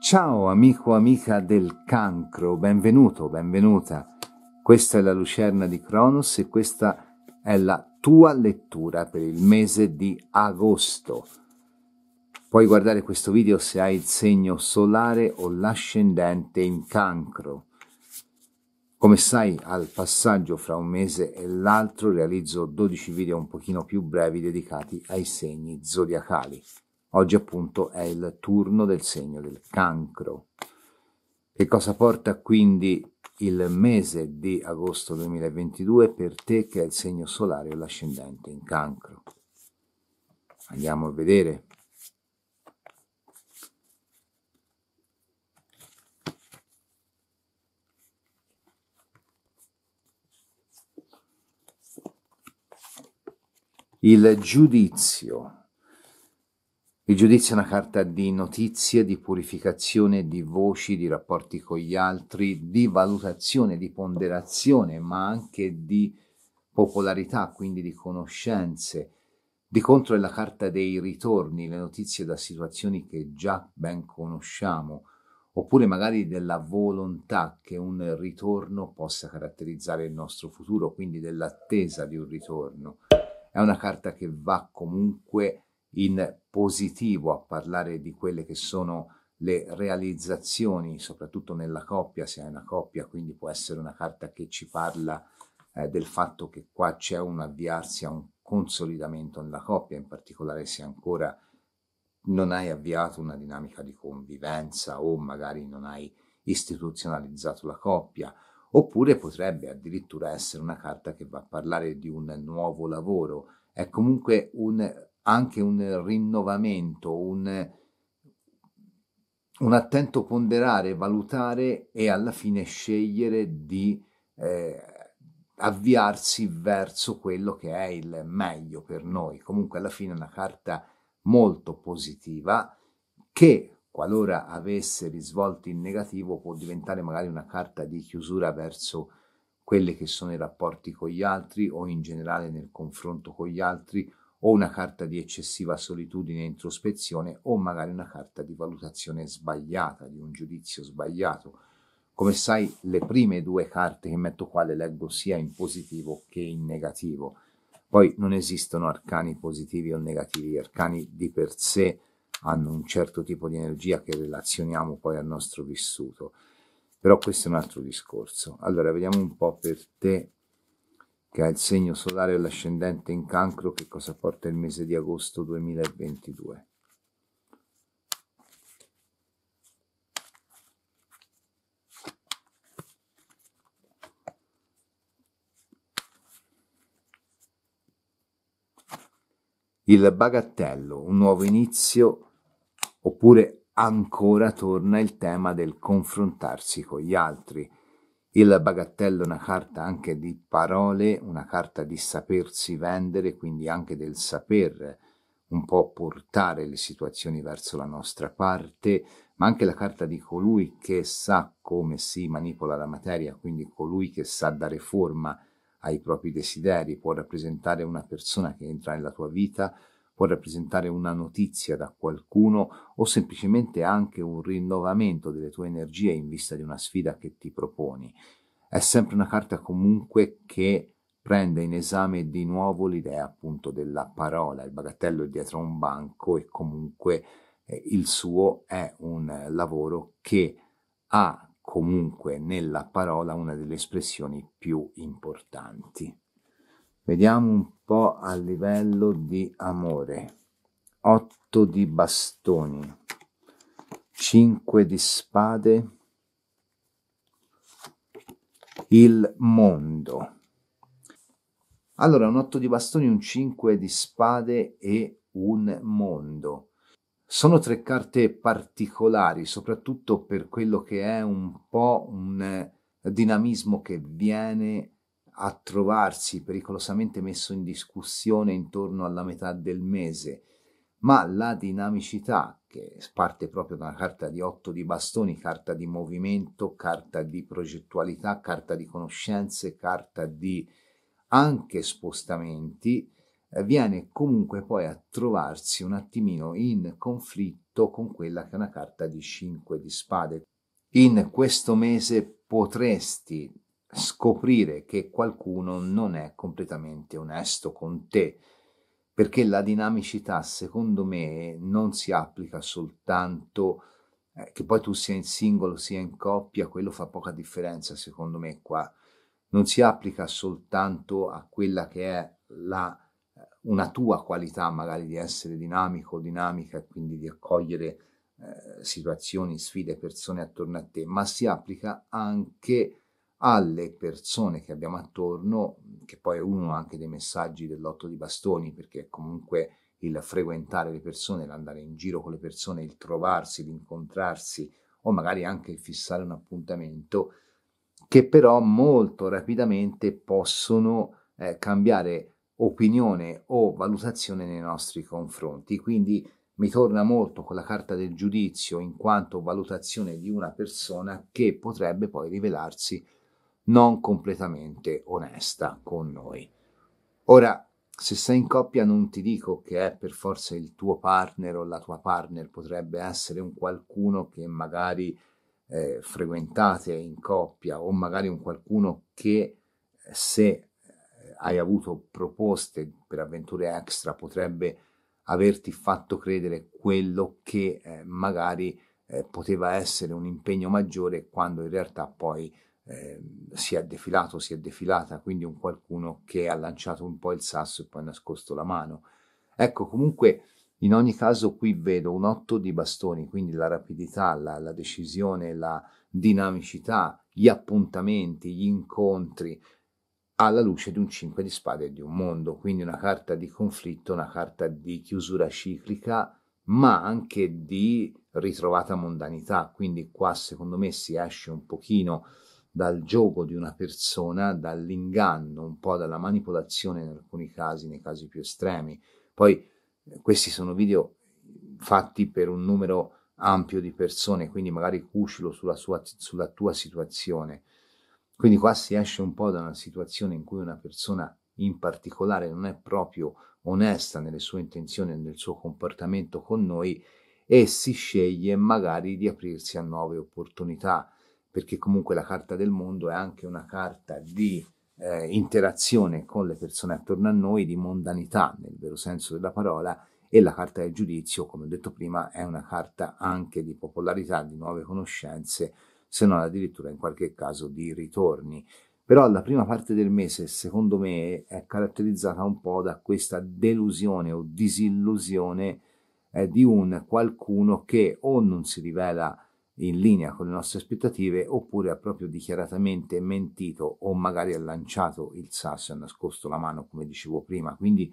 Ciao amico amica del cancro, benvenuto, benvenuta. Questa è la Lucerna di Cronos e questa è la tua lettura per il mese di agosto. Puoi guardare questo video se hai il segno solare o l'ascendente in cancro. Come sai, al passaggio fra un mese e l'altro realizzo 12 video un pochino più brevi dedicati ai segni zodiacali. Oggi appunto è il turno del segno del cancro. Che cosa porta quindi il mese di agosto 2022 per te che è il segno solare o l'ascendente in cancro? Andiamo a vedere. Il giudizio il giudizio è una carta di notizie, di purificazione, di voci, di rapporti con gli altri, di valutazione, di ponderazione, ma anche di popolarità, quindi di conoscenze. Di contro è la carta dei ritorni, le notizie da situazioni che già ben conosciamo, oppure magari della volontà che un ritorno possa caratterizzare il nostro futuro, quindi dell'attesa di un ritorno. È una carta che va comunque in positivo a parlare di quelle che sono le realizzazioni, soprattutto nella coppia, se è una coppia, quindi può essere una carta che ci parla eh, del fatto che qua c'è un avviarsi a un consolidamento nella coppia, in particolare se ancora non hai avviato una dinamica di convivenza o magari non hai istituzionalizzato la coppia, oppure potrebbe addirittura essere una carta che va a parlare di un nuovo lavoro, è comunque un anche un rinnovamento, un, un attento ponderare, valutare e alla fine scegliere di eh, avviarsi verso quello che è il meglio per noi. Comunque alla fine è una carta molto positiva che qualora avesse risvolti in negativo può diventare magari una carta di chiusura verso quelli che sono i rapporti con gli altri o in generale nel confronto con gli altri o una carta di eccessiva solitudine e introspezione o magari una carta di valutazione sbagliata, di un giudizio sbagliato. Come sai, le prime due carte che metto qua le leggo sia in positivo che in negativo. Poi non esistono arcani positivi o negativi, gli arcani di per sé hanno un certo tipo di energia che relazioniamo poi al nostro vissuto. Però questo è un altro discorso. Allora, vediamo un po' per te che ha il segno solare e l'ascendente in cancro, che cosa porta il mese di agosto 2022. Il bagattello, un nuovo inizio, oppure ancora torna il tema del confrontarsi con gli altri il bagattello è una carta anche di parole, una carta di sapersi vendere, quindi anche del saper un po' portare le situazioni verso la nostra parte, ma anche la carta di colui che sa come si manipola la materia, quindi colui che sa dare forma ai propri desideri, può rappresentare una persona che entra nella tua vita, può rappresentare una notizia da qualcuno o semplicemente anche un rinnovamento delle tue energie in vista di una sfida che ti proponi. È sempre una carta comunque che prende in esame di nuovo l'idea appunto della parola, il bagatello dietro a un banco e comunque eh, il suo è un lavoro che ha comunque nella parola una delle espressioni più importanti. Vediamo un po' a livello di amore. 8 di bastoni, 5 di spade, il mondo. Allora, un 8 di bastoni, un 5 di spade e un mondo. Sono tre carte particolari, soprattutto per quello che è un po' un eh, dinamismo che viene a trovarsi pericolosamente messo in discussione intorno alla metà del mese, ma la dinamicità, che parte proprio da una carta di otto di bastoni, carta di movimento, carta di progettualità, carta di conoscenze, carta di anche spostamenti, eh, viene comunque poi a trovarsi un attimino in conflitto con quella che è una carta di 5 di spade. In questo mese potresti scoprire che qualcuno non è completamente onesto con te, perché la dinamicità secondo me non si applica soltanto eh, che poi tu sia in singolo sia in coppia, quello fa poca differenza secondo me qua, non si applica soltanto a quella che è la, eh, una tua qualità magari di essere dinamico, dinamica e quindi di accogliere eh, situazioni, sfide, persone attorno a te, ma si applica anche a alle persone che abbiamo attorno, che poi è uno anche dei messaggi dell'otto di bastoni, perché comunque il frequentare le persone, l'andare in giro con le persone, il trovarsi, l'incontrarsi o magari anche il fissare un appuntamento, che però molto rapidamente possono eh, cambiare opinione o valutazione nei nostri confronti. Quindi mi torna molto con la carta del giudizio in quanto valutazione di una persona che potrebbe poi rivelarsi non completamente onesta con noi. Ora, se sei in coppia non ti dico che è per forza il tuo partner o la tua partner, potrebbe essere un qualcuno che magari eh, frequentate in coppia o magari un qualcuno che eh, se eh, hai avuto proposte per avventure extra potrebbe averti fatto credere quello che eh, magari eh, poteva essere un impegno maggiore quando in realtà poi Ehm, si è defilato, si è defilata, quindi un qualcuno che ha lanciato un po' il sasso e poi ha nascosto la mano. Ecco, comunque, in ogni caso qui vedo un otto di bastoni, quindi la rapidità, la, la decisione, la dinamicità, gli appuntamenti, gli incontri, alla luce di un cinque di spade e di un mondo, quindi una carta di conflitto, una carta di chiusura ciclica, ma anche di ritrovata mondanità, quindi qua secondo me si esce un pochino dal gioco di una persona, dall'inganno, un po' dalla manipolazione in alcuni casi, nei casi più estremi. Poi eh, questi sono video fatti per un numero ampio di persone, quindi magari cucilo sulla, sua, sulla tua situazione. Quindi qua si esce un po' da una situazione in cui una persona in particolare non è proprio onesta nelle sue intenzioni e nel suo comportamento con noi e si sceglie magari di aprirsi a nuove opportunità perché comunque la carta del mondo è anche una carta di eh, interazione con le persone attorno a noi, di mondanità nel vero senso della parola, e la carta del giudizio, come ho detto prima, è una carta anche di popolarità, di nuove conoscenze, se non addirittura in qualche caso di ritorni. Però la prima parte del mese, secondo me, è caratterizzata un po' da questa delusione o disillusione eh, di un qualcuno che o non si rivela in linea con le nostre aspettative oppure ha proprio dichiaratamente mentito o magari ha lanciato il sasso e ha nascosto la mano come dicevo prima quindi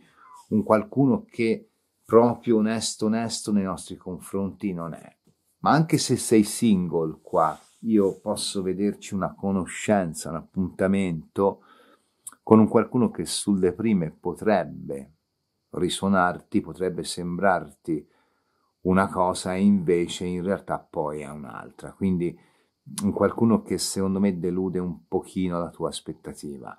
un qualcuno che proprio onesto onesto nei nostri confronti non è ma anche se sei single qua io posso vederci una conoscenza un appuntamento con un qualcuno che sulle prime potrebbe risuonarti potrebbe sembrarti una cosa e invece in realtà poi è un'altra. Quindi mhmm, qualcuno che secondo me delude un pochino la tua aspettativa.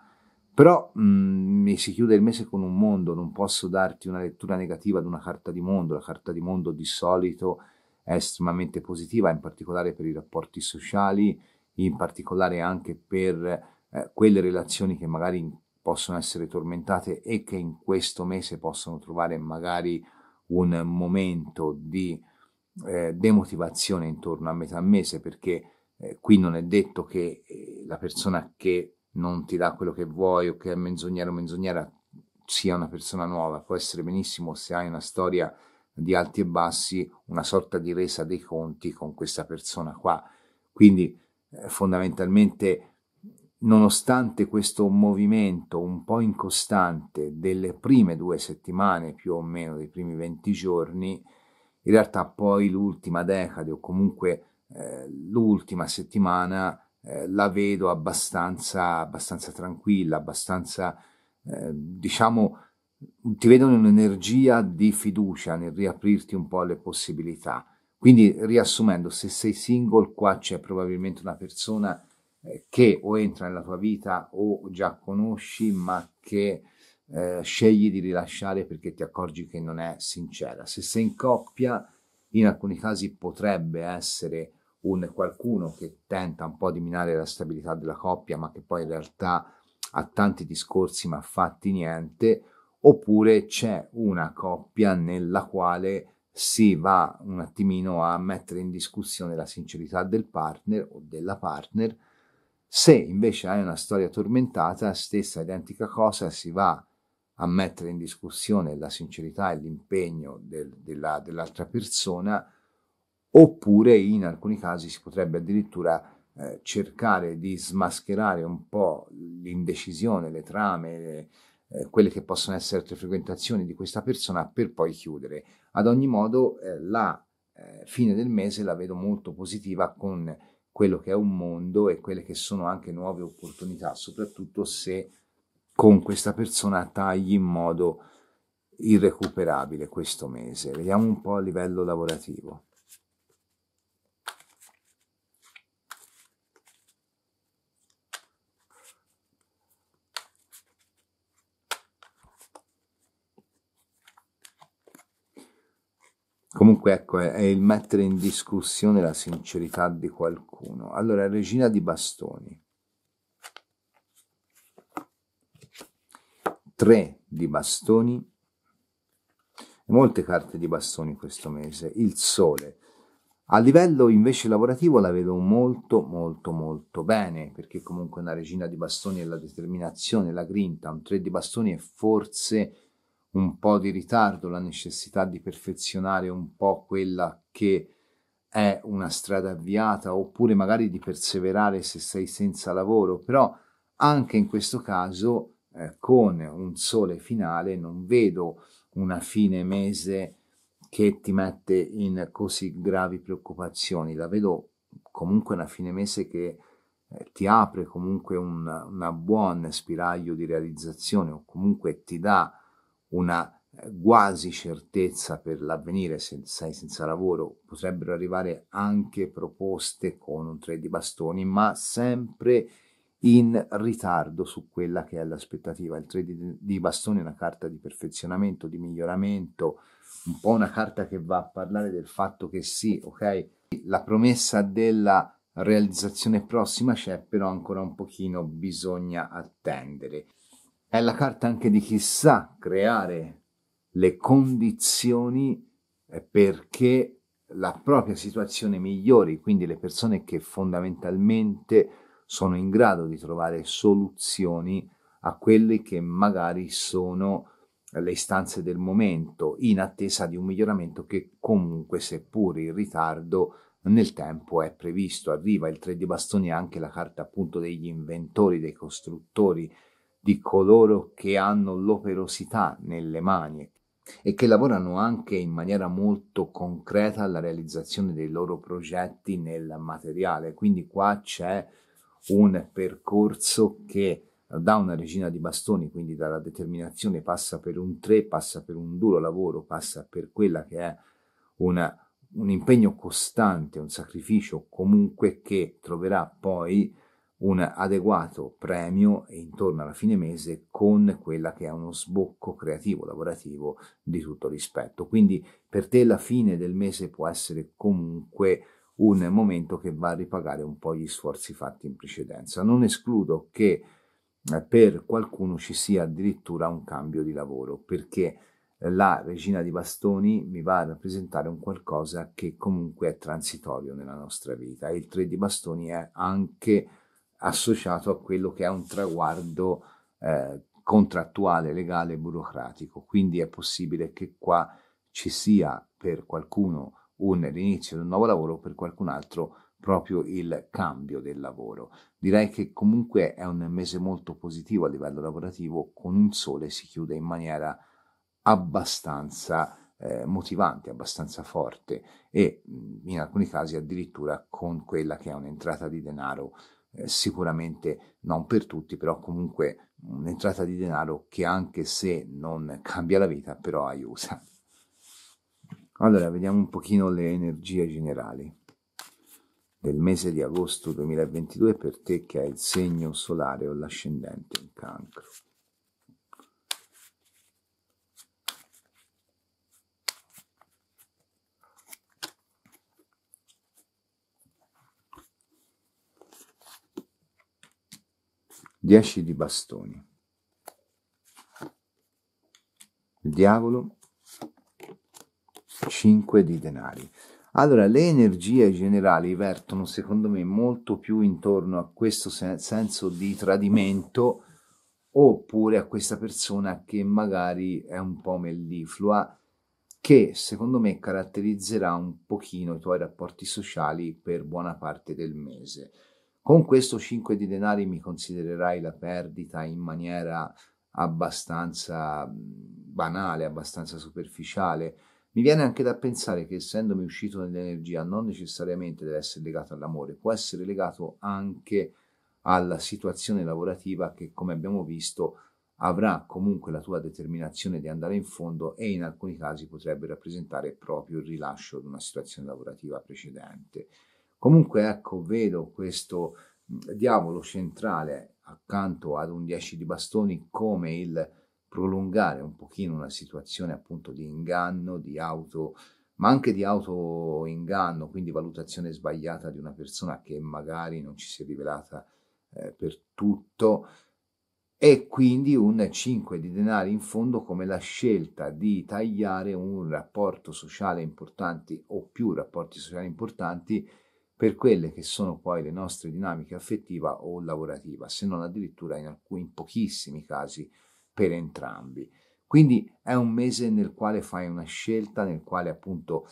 Però mh, mhmm, mi si chiude il mese con un mondo, non posso darti una lettura negativa di una carta di mondo, la carta di mondo di solito è estremamente positiva, in particolare per i rapporti sociali, in particolare anche per eh, quelle relazioni che magari possono essere tormentate e che in questo mese possono trovare magari un momento di eh, demotivazione intorno a metà mese perché eh, qui non è detto che eh, la persona che non ti dà quello che vuoi o che è menzognero o menzognera sia una persona nuova, può essere benissimo se hai una storia di alti e bassi, una sorta di resa dei conti con questa persona qua. Quindi eh, fondamentalmente Nonostante questo movimento un po' incostante delle prime due settimane più o meno, dei primi 20 giorni, in realtà poi l'ultima decade o comunque eh, l'ultima settimana eh, la vedo abbastanza, abbastanza tranquilla, abbastanza, eh, diciamo, ti vedo in un'energia di fiducia nel riaprirti un po' le possibilità. Quindi riassumendo, se sei single qua c'è probabilmente una persona eh, che o entra nella tua vita o già conosci, ma che eh, scegli di rilasciare perché ti accorgi che non è sincera. Se sei in coppia, in alcuni casi potrebbe essere un qualcuno che tenta un po' di minare la stabilità della coppia, ma che poi in realtà ha tanti discorsi ma fatti niente, oppure c'è una coppia nella quale si va un attimino a mettere in discussione la sincerità del partner o della partner se invece hai una storia tormentata, stessa identica cosa, si va a mettere in discussione la sincerità e l'impegno del, della, dell'altra persona, oppure in alcuni casi si potrebbe addirittura eh, cercare di smascherare un po' l'indecisione, le trame, le, eh, quelle che possono essere altre frequentazioni di questa persona per poi chiudere. Ad ogni modo, eh, la eh, fine del mese la vedo molto positiva con quello che è un mondo e quelle che sono anche nuove opportunità, soprattutto se con questa persona tagli in modo irrecuperabile questo mese. Vediamo un po' a livello lavorativo. Comunque ecco, è, è il mettere in discussione la sincerità di qualcuno. Allora, Regina di Bastoni. Tre di bastoni, molte carte di bastoni questo mese, il sole. A livello invece lavorativo la vedo molto molto molto bene, perché comunque una regina di bastoni è la determinazione, la grinta, un tre di bastoni è forse un po' di ritardo, la necessità di perfezionare un po' quella che è una strada avviata, oppure magari di perseverare se sei senza lavoro, però anche in questo caso eh, con un sole finale non vedo una fine mese che ti mette in così gravi preoccupazioni, la vedo comunque una fine mese che eh, ti apre comunque un, buon spiraglio di realizzazione o comunque ti dà una eh, quasi certezza per l'avvenire se sei senza lavoro potrebbero arrivare anche proposte con un trade di bastoni ma sempre in ritardo su quella che è l'aspettativa il trade di, di bastoni è una carta di perfezionamento di miglioramento un po' una carta che va a parlare del fatto che sì ok la promessa della realizzazione prossima c'è però ancora un pochino bisogna attendere è la carta anche di chi sa creare le condizioni perché la propria situazione migliori, quindi le persone che fondamentalmente sono in grado di trovare soluzioni a quelle che magari sono le istanze del momento, in attesa di un miglioramento che comunque, seppur in ritardo, nel tempo è previsto. Arriva il 3 di bastoni anche la carta appunto degli inventori, dei costruttori, di coloro che hanno l'operosità nelle mani e che lavorano anche in maniera molto concreta alla realizzazione dei loro progetti nel materiale. Quindi qua c'è un percorso che da una regina di bastoni, quindi dalla determinazione passa per un tre, passa per un duro lavoro, passa per quella che è una, un impegno costante, un sacrificio comunque che troverà poi un adeguato premio intorno alla fine mese con quella che è uno sbocco creativo, lavorativo di tutto rispetto. Quindi per te la fine del mese può essere comunque un momento che va a ripagare un po' gli sforzi fatti in precedenza. Non escludo che eh, per qualcuno ci sia addirittura un cambio di lavoro perché la regina di bastoni mi va a rappresentare un qualcosa che comunque è transitorio nella nostra vita e il 3 di bastoni è anche associato a quello che è un traguardo eh, contrattuale, legale e burocratico. Quindi è possibile che qua ci sia per qualcuno un, l'inizio di un nuovo lavoro, per qualcun altro proprio il cambio del lavoro. Direi che comunque è un mese molto positivo a livello lavorativo, con un sole si chiude in maniera abbastanza eh, motivante, abbastanza forte e in alcuni casi addirittura con quella che è un'entrata di denaro eh, sicuramente non per tutti, però comunque un'entrata di denaro che anche se non cambia la vita, però aiuta. Allora, vediamo un pochino le energie generali del mese di agosto 2022 per te che hai il segno solare o l'ascendente in cancro. 10 di bastoni. Il diavolo 5 di denari. Allora, le energie generali vertono secondo me molto più intorno a questo sen- senso di tradimento oppure a questa persona che magari è un po' melliflua che secondo me caratterizzerà un pochino i tuoi rapporti sociali per buona parte del mese. Con questo 5 di denari mi considererai la perdita in maniera abbastanza banale, abbastanza superficiale. Mi viene anche da pensare che essendomi uscito nell'energia non necessariamente deve essere legato all'amore, può essere legato anche alla situazione lavorativa che come abbiamo visto avrà comunque la tua determinazione di andare in fondo e in alcuni casi potrebbe rappresentare proprio il rilascio di una situazione lavorativa precedente. Comunque ecco, vedo questo diavolo centrale accanto ad un 10 di bastoni come il prolungare un pochino una situazione appunto di inganno, di auto, ma anche di autoinganno, quindi valutazione sbagliata di una persona che magari non ci si è rivelata eh, per tutto e quindi un 5 di denari in fondo come la scelta di tagliare un rapporto sociale importante o più rapporti sociali importanti per quelle che sono poi le nostre dinamiche affettiva o lavorativa, se non addirittura in, alcuni, in pochissimi casi per entrambi. Quindi è un mese nel quale fai una scelta, nel quale appunto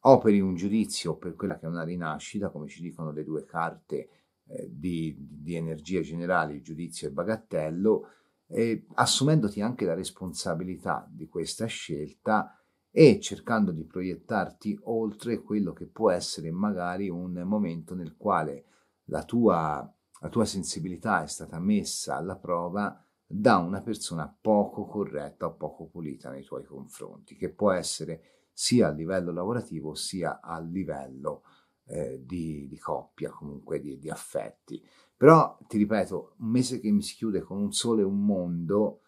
operi un giudizio per quella che è una rinascita, come ci dicono le due carte eh, di, di, energia generale, giudizio e bagattello, e assumendoti anche la responsabilità di questa scelta e cercando di proiettarti oltre quello che può essere magari un momento nel quale la tua, la tua sensibilità è stata messa alla prova da una persona poco corretta o poco pulita nei tuoi confronti, che può essere sia a livello lavorativo sia a livello eh, di, di, coppia, comunque di, di affetti. Però ti ripeto, un mese che mi si chiude con un sole e un mondo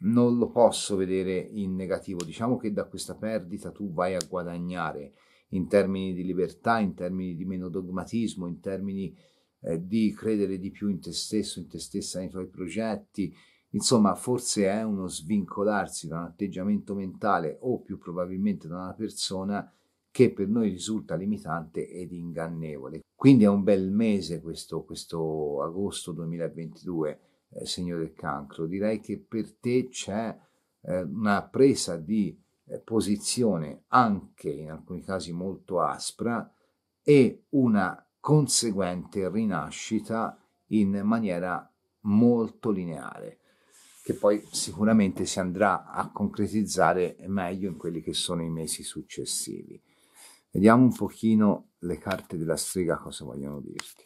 non lo posso vedere in negativo. Diciamo che da questa perdita tu vai a guadagnare in termini di libertà, in termini di meno dogmatismo, in termini eh, di credere di più in te stesso, in te stessa, nei tuoi progetti. Insomma, forse è uno svincolarsi da un atteggiamento mentale o più probabilmente da una persona che per noi risulta limitante ed ingannevole. Quindi è un bel mese questo, questo agosto 2022 eh, segno del cancro. Direi che per te c'è eh, una presa di eh, posizione anche in alcuni casi molto aspra e una conseguente rinascita in maniera molto lineare che poi sicuramente si andrà a concretizzare meglio in quelli che sono i mesi successivi. Vediamo un pochino le carte della strega cosa vogliono dirti.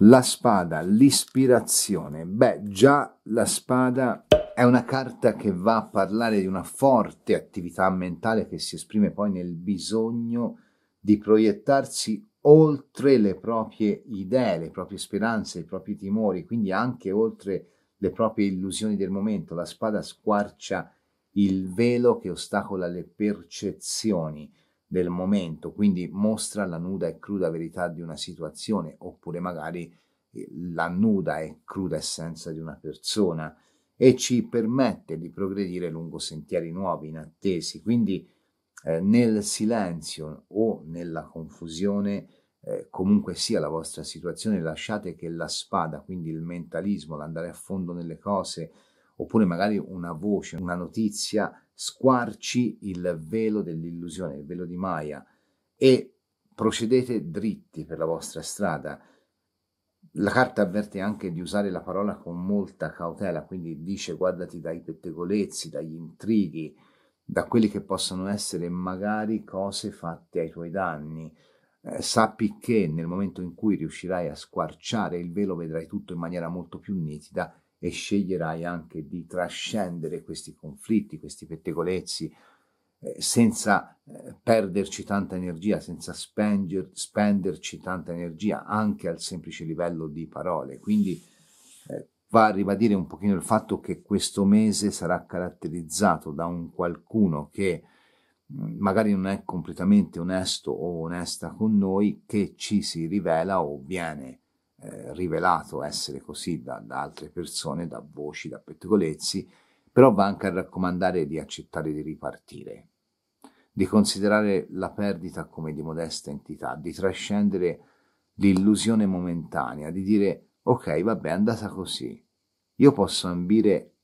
La spada, l'ispirazione. Beh, già la spada è una carta che va a parlare di una forte attività mentale che si esprime poi nel bisogno di proiettarsi oltre le proprie idee, le proprie speranze, i propri timori, quindi anche oltre le proprie illusioni del momento. La spada squarcia il velo che ostacola le percezioni del momento, quindi mostra la nuda e cruda verità di una situazione, oppure magari eh, la nuda e cruda essenza di una persona e ci permette di progredire lungo sentieri nuovi, inattesi. Quindi eh, nel silenzio o nella confusione, eh, comunque sia la vostra situazione, lasciate che la spada, quindi il mentalismo, l'andare a fondo nelle cose, oppure magari una voce, una notizia squarci il velo dell'illusione, il velo di Maya e procedete dritti per la vostra strada. La carta avverte anche di usare la parola con molta cautela, quindi dice guardati dai pettegolezzi, dagli intrighi, da quelle che possono essere magari cose fatte ai tuoi danni. Eh, sappi che nel momento in cui riuscirai a squarciare il velo vedrai tutto in maniera molto più nitida e sceglierai anche di trascendere questi conflitti, questi pettegolezzi, eh, senza eh, perderci tanta energia, senza spenger, spenderci tanta energia anche al semplice livello di parole. Quindi eh, va a ribadire un pochino il fatto che questo mese sarà caratterizzato da un qualcuno che mm, magari non è completamente onesto o onesta con noi, che ci si rivela o viene eh, rivelato essere così da, da, altre persone, da voci, da pettegolezzi, però va anche a raccomandare di accettare di ripartire, di considerare la perdita come di modesta entità, di trascendere l'illusione momentanea, di dire ok, vabbè, è andata così, io posso ambire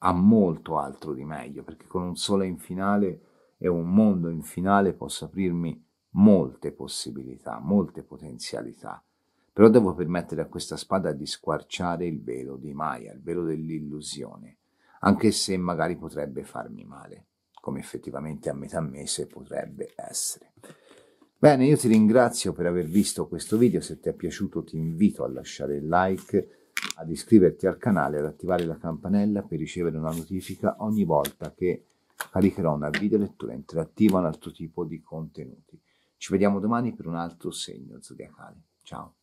a molto altro di meglio, perché con un sole in finale e un mondo in finale posso aprirmi molte possibilità, molte potenzialità però devo permettere a questa spada di squarciare il velo di Maya, il velo dell'illusione, anche se magari potrebbe farmi male, come effettivamente a metà mese potrebbe essere. Bene, io ti ringrazio per aver visto questo video, se ti è piaciuto ti invito a lasciare il like, ad iscriverti al canale, ad attivare la campanella per ricevere una notifica ogni volta che caricherò una video lettura interattiva o un altro tipo di contenuti. Ci vediamo domani per un altro segno zodiacale. Ciao!